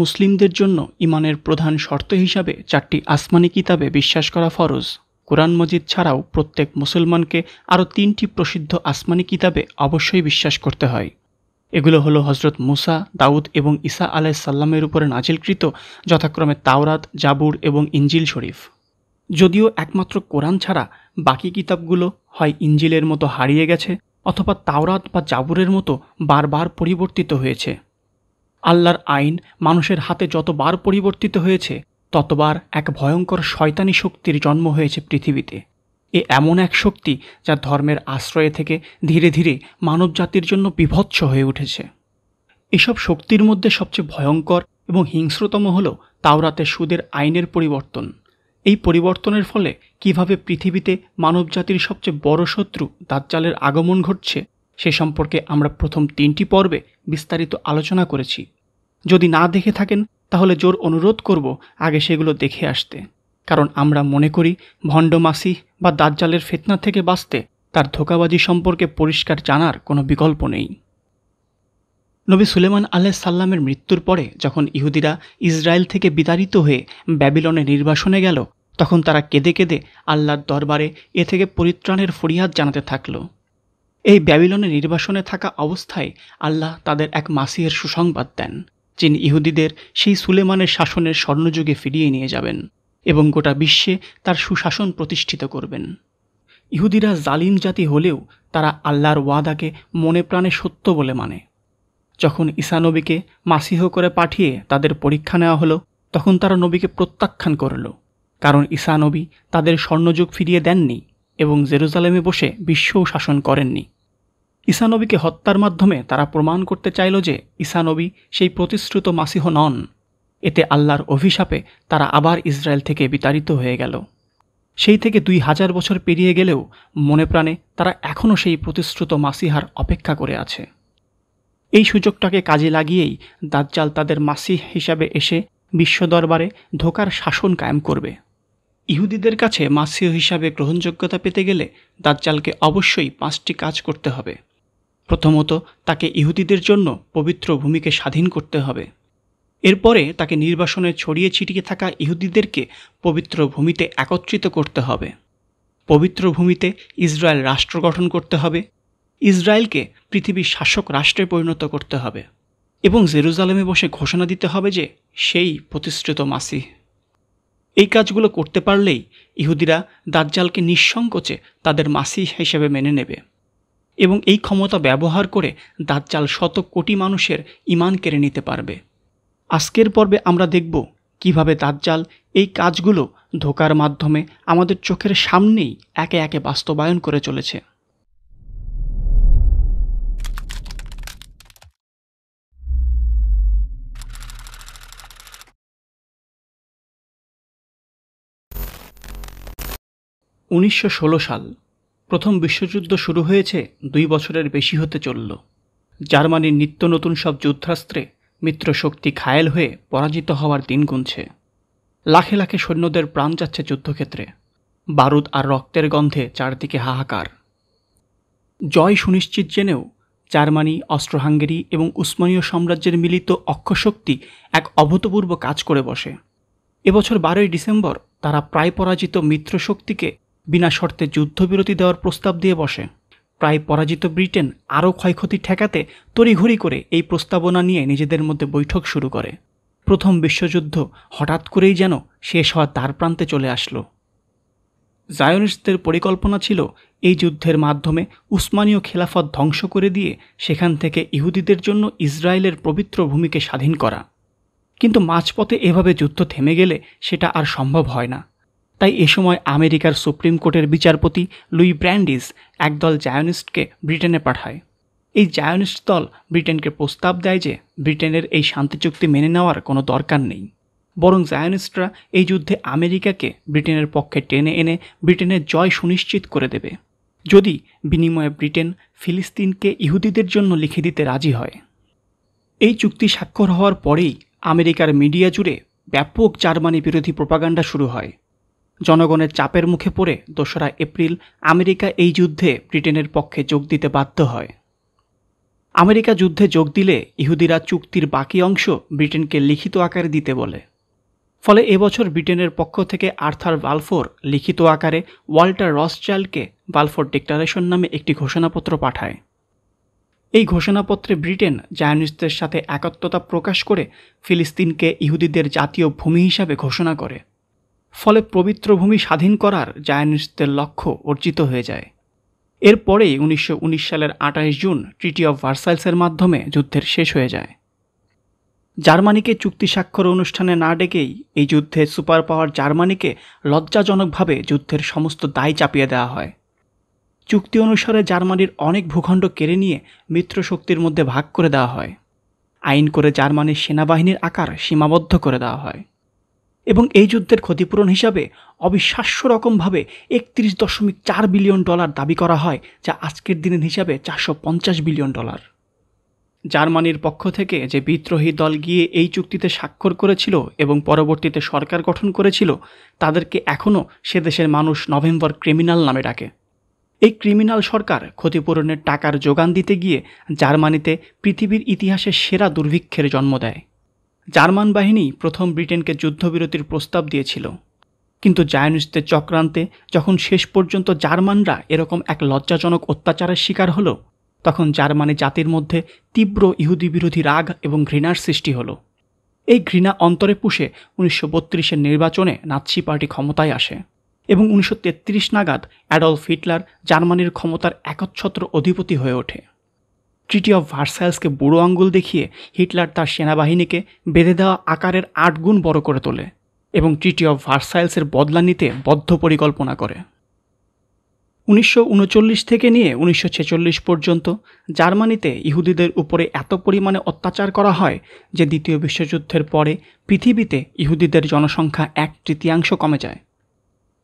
মুসলিমদের জন্য ইমানের প্রধান শর্ত হিসাবে চারটি আসমানি কিতাবে বিশ্বাস করা ফরজ কোরআন মজিদ ছাড়াও প্রত্যেক মুসলমানকে আরও তিনটি প্রসিদ্ধ আসমানি কিতাবে অবশ্যই বিশ্বাস করতে হয় এগুলো হলো হজরত মুসা দাউদ এবং ইসা আলাই সাল্লামের উপরে নাজিলকৃত যথাক্রমে তাওরাত জাবুর এবং ইঞ্জিল শরীফ যদিও একমাত্র কোরআন ছাড়া বাকি কিতাবগুলো হয় ইঞ্জিলের মতো হারিয়ে গেছে অথবা তাওরাত বা জাবুরের মতো বারবার পরিবর্তিত হয়েছে আল্লাহর আইন মানুষের হাতে যতবার পরিবর্তিত হয়েছে ততবার এক ভয়ঙ্কর শয়তানি শক্তির জন্ম হয়েছে পৃথিবীতে এ এমন এক শক্তি যা ধর্মের আশ্রয়ে থেকে ধীরে ধীরে মানব জাতির জন্য বিভৎস হয়ে উঠেছে এসব শক্তির মধ্যে সবচেয়ে ভয়ঙ্কর এবং হিংস্রতম হল তাওরাতে সুদের আইনের পরিবর্তন এই পরিবর্তনের ফলে কিভাবে পৃথিবীতে মানবজাতির সবচেয়ে বড় শত্রু দাজ্জালের আগমন ঘটছে সে সম্পর্কে আমরা প্রথম তিনটি পর্বে বিস্তারিত আলোচনা করেছি যদি না দেখে থাকেন তাহলে জোর অনুরোধ করব আগে সেগুলো দেখে আসতে কারণ আমরা মনে করি ভণ্ড মাসি বা দাজ্জালের ফেতনা থেকে বাঁচতে তার ধোকাবাজি সম্পর্কে পরিষ্কার জানার কোনো বিকল্প নেই নবী সুলেমান আল্লাহ সাল্লামের মৃত্যুর পরে যখন ইহুদিরা ইসরায়েল থেকে বিতাড়িত হয়ে ব্যাবিলনে নির্বাসনে গেল তখন তারা কেঁদে কেঁদে আল্লাহর দরবারে এ থেকে পরিত্রাণের ফরিয়াদ জানাতে থাকলো এই ব্যাবিলনে নির্বাসনে থাকা অবস্থায় আল্লাহ তাদের এক মাসিহের সুসংবাদ দেন যিনি ইহুদিদের সেই সুলেমানের শাসনের স্বর্ণযুগে ফিরিয়ে নিয়ে যাবেন এবং গোটা বিশ্বে তার সুশাসন প্রতিষ্ঠিত করবেন ইহুদিরা জালিম জাতি হলেও তারা আল্লাহর ওয়াদাকে মনে প্রাণে সত্য বলে মানে যখন ঈসানবীকে মাসিহ করে পাঠিয়ে তাদের পরীক্ষা নেওয়া হলো তখন তারা নবীকে প্রত্যাখ্যান করল কারণ ঈসানবী তাদের স্বর্ণযুগ ফিরিয়ে দেননি এবং জেরুজালেমে বসে বিশ্বও শাসন করেননি ঈসানবীকে হত্যার মাধ্যমে তারা প্রমাণ করতে চাইল যে ঈসানবী সেই প্রতিশ্রুত মাসিহ নন এতে আল্লাহর অভিশাপে তারা আবার ইসরায়েল থেকে বিতাড়িত হয়ে গেল সেই থেকে দুই হাজার বছর পেরিয়ে গেলেও মনে প্রাণে তারা এখনও সেই প্রতিশ্রুত মাসিহার অপেক্ষা করে আছে এই সুযোগটাকে কাজে লাগিয়েই দাজ্জাল তাদের মাসিহ হিসাবে এসে বিশ্ব দরবারে ধোকার শাসন কায়েম করবে ইহুদিদের কাছে মাসিহ হিসাবে গ্রহণযোগ্যতা পেতে গেলে দাজ্জালকে অবশ্যই পাঁচটি কাজ করতে হবে প্রথমত তাকে ইহুদিদের জন্য পবিত্র ভূমিকে স্বাধীন করতে হবে এরপরে তাকে নির্বাসনে ছড়িয়ে ছিটিয়ে থাকা ইহুদিদেরকে পবিত্র ভূমিতে একত্রিত করতে হবে পবিত্র ভূমিতে ইসরায়েল রাষ্ট্র গঠন করতে হবে ইসরায়েলকে পৃথিবীর শাসক রাষ্ট্রে পরিণত করতে হবে এবং জেরুজালেমে বসে ঘোষণা দিতে হবে যে সেই প্রতিষ্ঠিত মাসি এই কাজগুলো করতে পারলেই ইহুদিরা দাজ্জালকে নিঃসংকোচে তাদের মাসি হিসেবে মেনে নেবে এবং এই ক্ষমতা ব্যবহার করে দাজ্জাল শত কোটি মানুষের ইমান কেড়ে নিতে পারবে আজকের পর্বে আমরা দেখব কিভাবে দাজ্জাল এই কাজগুলো ধোকার মাধ্যমে আমাদের চোখের সামনেই একে একে বাস্তবায়ন করে চলেছে উনিশশো সাল প্রথম বিশ্বযুদ্ধ শুরু হয়েছে দুই বছরের বেশি হতে চলল জার্মানির নিত্য নতুন সব যুদ্ধাস্ত্রে মিত্রশক্তি ঘায়েল হয়ে পরাজিত হওয়ার দিন গুনছে লাখে লাখে সৈন্যদের প্রাণ যাচ্ছে যুদ্ধক্ষেত্রে বারুদ আর রক্তের গন্ধে চারদিকে হাহাকার জয় সুনিশ্চিত জেনেও জার্মানি অস্ট্রহাঙ্গেরি এবং উসমানীয় সাম্রাজ্যের মিলিত অক্ষশক্তি এক অভূতপূর্ব কাজ করে বসে এবছর বারোই ডিসেম্বর তারা প্রায় পরাজিত মিত্রশক্তিকে বিনা শর্তে যুদ্ধবিরতি দেওয়ার প্রস্তাব দিয়ে বসে প্রায় পরাজিত ব্রিটেন আরও ক্ষয়ক্ষতি ঠেকাতে তড়িঘড়ি করে এই প্রস্তাবনা নিয়ে নিজেদের মধ্যে বৈঠক শুরু করে প্রথম বিশ্বযুদ্ধ হঠাৎ করেই যেন শেষ হওয়ার তার প্রান্তে চলে আসলো জায়নিস্টদের পরিকল্পনা ছিল এই যুদ্ধের মাধ্যমে উসমানীয় খেলাফত ধ্বংস করে দিয়ে সেখান থেকে ইহুদিদের জন্য ইসরায়েলের পবিত্র ভূমিকে স্বাধীন করা কিন্তু মাঝপথে এভাবে যুদ্ধ থেমে গেলে সেটা আর সম্ভব হয় না তাই এ সময় আমেরিকার সুপ্রিম কোর্টের বিচারপতি লুই ব্র্যান্ডিস একদল জায়নিস্টকে ব্রিটেনে পাঠায় এই জায়নিস্ট দল ব্রিটেনকে প্রস্তাব দেয় যে ব্রিটেনের এই শান্তি চুক্তি মেনে নেওয়ার কোনো দরকার নেই বরং জায়নিস্টরা এই যুদ্ধে আমেরিকাকে ব্রিটেনের পক্ষে টেনে এনে ব্রিটেনের জয় সুনিশ্চিত করে দেবে যদি বিনিময়ে ব্রিটেন ফিলিস্তিনকে ইহুদিদের জন্য লিখে দিতে রাজি হয় এই চুক্তি স্বাক্ষর হওয়ার পরেই আমেরিকার মিডিয়া জুড়ে ব্যাপক জার্মানি বিরোধী প্রপাগান্ডা শুরু হয় জনগণের চাপের মুখে পড়ে দোসরা এপ্রিল আমেরিকা এই যুদ্ধে ব্রিটেনের পক্ষে যোগ দিতে বাধ্য হয় আমেরিকা যুদ্ধে যোগ দিলে ইহুদিরা চুক্তির বাকি অংশ ব্রিটেনকে লিখিত আকারে দিতে বলে ফলে এবছর ব্রিটেনের পক্ষ থেকে আর্থার বালফোর লিখিত আকারে ওয়াল্টার রসচাইল্ডকে বালফোর ডিক্লারেশন নামে একটি ঘোষণাপত্র পাঠায় এই ঘোষণাপত্রে ব্রিটেন জায়নিস্টদের সাথে একাত্মতা প্রকাশ করে ফিলিস্তিনকে ইহুদিদের জাতীয় ভূমি হিসাবে ঘোষণা করে ফলে পবিত্র ভূমি স্বাধীন করার জায়নিস্টদের লক্ষ্য অর্জিত হয়ে যায় এরপরেই উনিশশো সালের আঠাশ জুন ট্রিটি অফ ভার্সাইলসের মাধ্যমে যুদ্ধের শেষ হয়ে যায় জার্মানিকে চুক্তি স্বাক্ষর অনুষ্ঠানে না ডেকেই এই যুদ্ধে সুপার পাওয়ার জার্মানিকে লজ্জাজনকভাবে যুদ্ধের সমস্ত দায় চাপিয়ে দেওয়া হয় চুক্তি অনুসারে জার্মানির অনেক ভূখণ্ড কেড়ে নিয়ে মিত্রশক্তির মধ্যে ভাগ করে দেওয়া হয় আইন করে জার্মানির সেনাবাহিনীর আকার সীমাবদ্ধ করে দেওয়া হয় এবং এই যুদ্ধের ক্ষতিপূরণ হিসাবে অবিশ্বাস্য রকমভাবে একত্রিশ দশমিক চার বিলিয়ন ডলার দাবি করা হয় যা আজকের দিনের হিসাবে চারশো পঞ্চাশ বিলিয়ন ডলার জার্মানির পক্ষ থেকে যে বিদ্রোহী দল গিয়ে এই চুক্তিতে স্বাক্ষর করেছিল এবং পরবর্তীতে সরকার গঠন করেছিল তাদেরকে এখনও সে দেশের মানুষ নভেম্বর ক্রিমিনাল নামে ডাকে এই ক্রিমিনাল সরকার ক্ষতিপূরণের টাকার যোগান দিতে গিয়ে জার্মানিতে পৃথিবীর ইতিহাসে সেরা দুর্ভিক্ষের জন্ম দেয় জার্মান বাহিনী প্রথম ব্রিটেনকে যুদ্ধবিরতির প্রস্তাব দিয়েছিল কিন্তু জায়নিস্টদের চক্রান্তে যখন শেষ পর্যন্ত জার্মানরা এরকম এক লজ্জাজনক অত্যাচারের শিকার হলো তখন জার্মানি জাতির মধ্যে তীব্র ইহুদি বিরোধী রাগ এবং ঘৃণার সৃষ্টি হলো এই ঘৃণা অন্তরে পুষে উনিশশো বত্রিশের নির্বাচনে নাৎসি পার্টি ক্ষমতায় আসে এবং উনিশশো নাগাদ অ্যাডলফ হিটলার জার্মানির ক্ষমতার একচ্ছত্র অধিপতি হয়ে ওঠে ট্রিটি অফ ভার্সাইলসকে বুড়ো আঙ্গুল দেখিয়ে হিটলার তার সেনাবাহিনীকে বেঁধে দেওয়া আকারের আট গুণ বড় করে তোলে এবং ট্রিটি অফ ভার্সাইলসের বদলা নিতে বদ্ধ পরিকল্পনা করে উনিশশো থেকে নিয়ে উনিশশো পর্যন্ত জার্মানিতে ইহুদিদের উপরে এত পরিমাণে অত্যাচার করা হয় যে দ্বিতীয় বিশ্বযুদ্ধের পরে পৃথিবীতে ইহুদিদের জনসংখ্যা এক তৃতীয়াংশ কমে যায়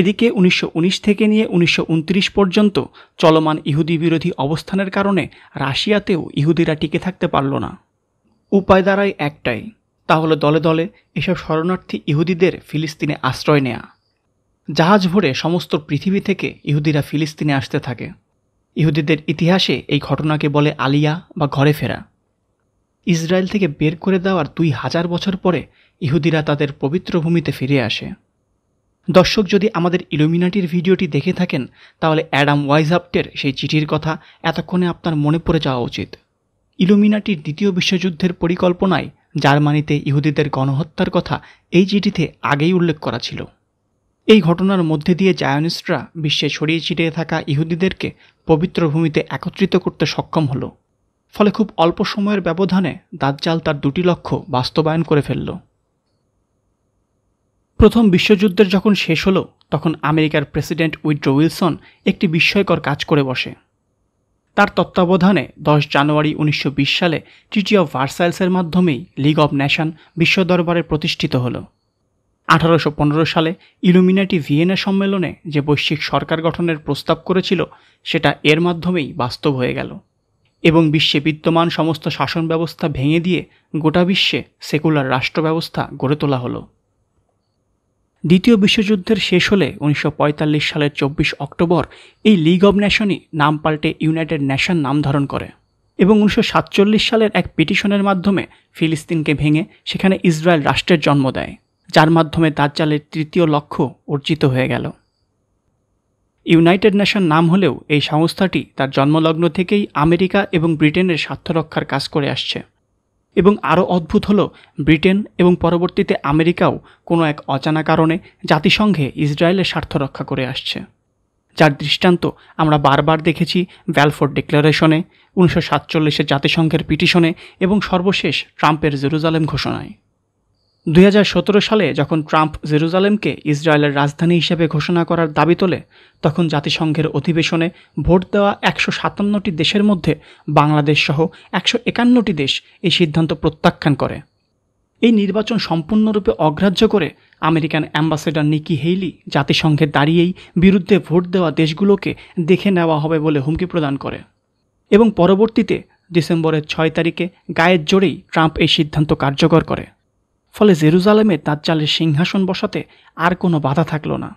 এদিকে উনিশশো থেকে নিয়ে উনিশশো পর্যন্ত চলমান ইহুদি বিরোধী অবস্থানের কারণে রাশিয়াতেও ইহুদিরা টিকে থাকতে পারল না উপায় দ্বারাই একটাই তাহলে দলে দলে এসব শরণার্থী ইহুদিদের ফিলিস্তিনে আশ্রয় নেয়া জাহাজ ভরে সমস্ত পৃথিবী থেকে ইহুদিরা ফিলিস্তিনে আসতে থাকে ইহুদিদের ইতিহাসে এই ঘটনাকে বলে আলিয়া বা ঘরে ফেরা ইসরায়েল থেকে বের করে দেওয়ার দুই হাজার বছর পরে ইহুদিরা তাদের পবিত্র ভূমিতে ফিরে আসে দর্শক যদি আমাদের ইলুমিনাটির ভিডিওটি দেখে থাকেন তাহলে অ্যাডাম ওয়াইজাপ্টের সেই চিঠির কথা এতক্ষণে আপনার মনে পড়ে যাওয়া উচিত ইলুমিনাটির দ্বিতীয় বিশ্বযুদ্ধের পরিকল্পনায় জার্মানিতে ইহুদিদের গণহত্যার কথা এই চিঠিতে আগেই উল্লেখ করা ছিল এই ঘটনার মধ্যে দিয়ে জায়নিস্টরা বিশ্বে ছড়িয়ে ছিটিয়ে থাকা ইহুদিদেরকে পবিত্র ভূমিতে একত্রিত করতে সক্ষম হলো ফলে খুব অল্প সময়ের ব্যবধানে দাজ্জাল তার দুটি লক্ষ্য বাস্তবায়ন করে ফেলল প্রথম বিশ্বযুদ্ধের যখন শেষ হলো তখন আমেরিকার প্রেসিডেন্ট উইড্রো উইলসন একটি বিস্ময়কর কাজ করে বসে তার তত্ত্বাবধানে দশ জানুয়ারি উনিশশো সালে ট্রিটি অফ ভার্সাইলসের মাধ্যমেই লিগ অব ন্যাশন বিশ্ব দরবারে প্রতিষ্ঠিত হল আঠারোশো সালে ইলুমিনাটি ভিয়েনা সম্মেলনে যে বৈশ্বিক সরকার গঠনের প্রস্তাব করেছিল সেটা এর মাধ্যমেই বাস্তব হয়ে গেল এবং বিশ্বে বিদ্যমান সমস্ত শাসন ব্যবস্থা ভেঙে দিয়ে গোটা বিশ্বে সেকুলার রাষ্ট্র ব্যবস্থা গড়ে তোলা হলো দ্বিতীয় বিশ্বযুদ্ধের শেষ হলে উনিশশো সালের চব্বিশ অক্টোবর এই লিগ অব ন্যাশনই নাম পাল্টে ইউনাইটেড নেশন নাম ধারণ করে এবং উনিশশো সালের এক পিটিশনের মাধ্যমে ফিলিস্তিনকে ভেঙে সেখানে ইসরায়েল রাষ্ট্রের জন্ম দেয় যার মাধ্যমে চালের তৃতীয় লক্ষ্য অর্জিত হয়ে গেল ইউনাইটেড নেশন নাম হলেও এই সংস্থাটি তার জন্মলগ্ন থেকেই আমেরিকা এবং ব্রিটেনের স্বার্থ রক্ষার কাজ করে আসছে এবং আরও অদ্ভুত হল ব্রিটেন এবং পরবর্তীতে আমেরিকাও কোনো এক অজানা কারণে জাতিসংঘে ইসরায়েলের স্বার্থ রক্ষা করে আসছে যার দৃষ্টান্ত আমরা বারবার দেখেছি ব্যালফোর্ড ডিক্লারেশনে উনিশশো সাতচল্লিশের জাতিসংঘের পিটিশনে এবং সর্বশেষ ট্রাম্পের জেরুজালেম ঘোষণায় দুই সালে যখন ট্রাম্প জেরুজালেমকে ইসরায়েলের রাজধানী হিসেবে ঘোষণা করার দাবি তোলে তখন জাতিসংঘের অধিবেশনে ভোট দেওয়া একশো সাতান্নটি দেশের মধ্যে বাংলাদেশ সহ একশো একান্নটি দেশ এই সিদ্ধান্ত প্রত্যাখ্যান করে এই নির্বাচন সম্পূর্ণরূপে অগ্রাহ্য করে আমেরিকান অ্যাম্বাসেডর নিকি হেইলি জাতিসংঘে দাঁড়িয়েই বিরুদ্ধে ভোট দেওয়া দেশগুলোকে দেখে নেওয়া হবে বলে হুমকি প্রদান করে এবং পরবর্তীতে ডিসেম্বরের ছয় তারিখে গায়ের জোরেই ট্রাম্প এই সিদ্ধান্ত কার্যকর করে ফলে জেরুজালেমে দাজ্জালের সিংহাসন বসাতে আর কোনো বাধা থাকল না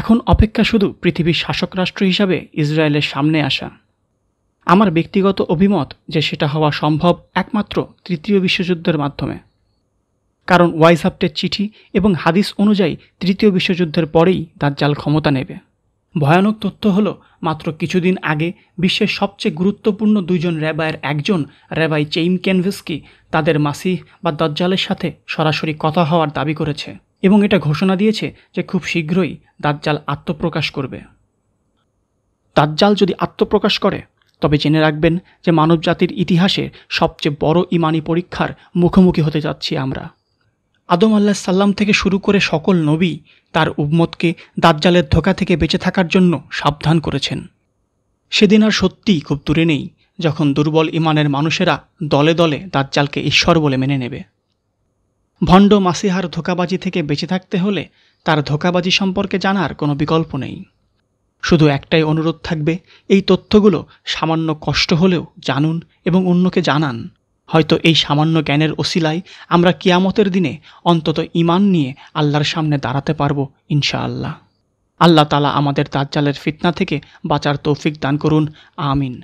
এখন অপেক্ষা শুধু পৃথিবীর শাসক রাষ্ট্র হিসাবে ইসরায়েলের সামনে আসা আমার ব্যক্তিগত অভিমত যে সেটা হওয়া সম্ভব একমাত্র তৃতীয় বিশ্বযুদ্ধের মাধ্যমে কারণ ওয়াইজহাপ্টের চিঠি এবং হাদিস অনুযায়ী তৃতীয় বিশ্বযুদ্ধের পরেই দাজ্জাল ক্ষমতা নেবে ভয়ানক তথ্য হল মাত্র কিছুদিন আগে বিশ্বের সবচেয়ে গুরুত্বপূর্ণ দুইজন র্যাবায়ের একজন র্যাবাই চেইম ক্যানভেসকি তাদের মাসিহ বা দজ্জালের সাথে সরাসরি কথা হওয়ার দাবি করেছে এবং এটা ঘোষণা দিয়েছে যে খুব শীঘ্রই দাজ্জাল আত্মপ্রকাশ করবে দাজ্জাল যদি আত্মপ্রকাশ করে তবে জেনে রাখবেন যে মানবজাতির ইতিহাসে সবচেয়ে বড় ইমানি পরীক্ষার মুখোমুখি হতে যাচ্ছি আমরা আদম আল্লাহ সাল্লাম থেকে শুরু করে সকল নবী তার উম্মতকে দাজ্জালের ধোকা থেকে বেঁচে থাকার জন্য সাবধান করেছেন সেদিন আর সত্যিই খুব দূরে নেই যখন দুর্বল ইমানের মানুষেরা দলে দলে দাজ্জালকে ঈশ্বর বলে মেনে নেবে ভণ্ড মাসিহার ধোকাবাজি থেকে বেঁচে থাকতে হলে তার ধোকাবাজি সম্পর্কে জানার কোনো বিকল্প নেই শুধু একটাই অনুরোধ থাকবে এই তথ্যগুলো সামান্য কষ্ট হলেও জানুন এবং অন্যকে জানান হয়তো এই সামান্য জ্ঞানের ওসিলায় আমরা কিয়ামতের দিনে অন্তত ইমান নিয়ে আল্লাহর সামনে দাঁড়াতে পারবো ইনশাআল্লাহ আল্লাহ তালা আমাদের তাজ্জালের ফিতনা থেকে বাঁচার তৌফিক দান করুন আমিন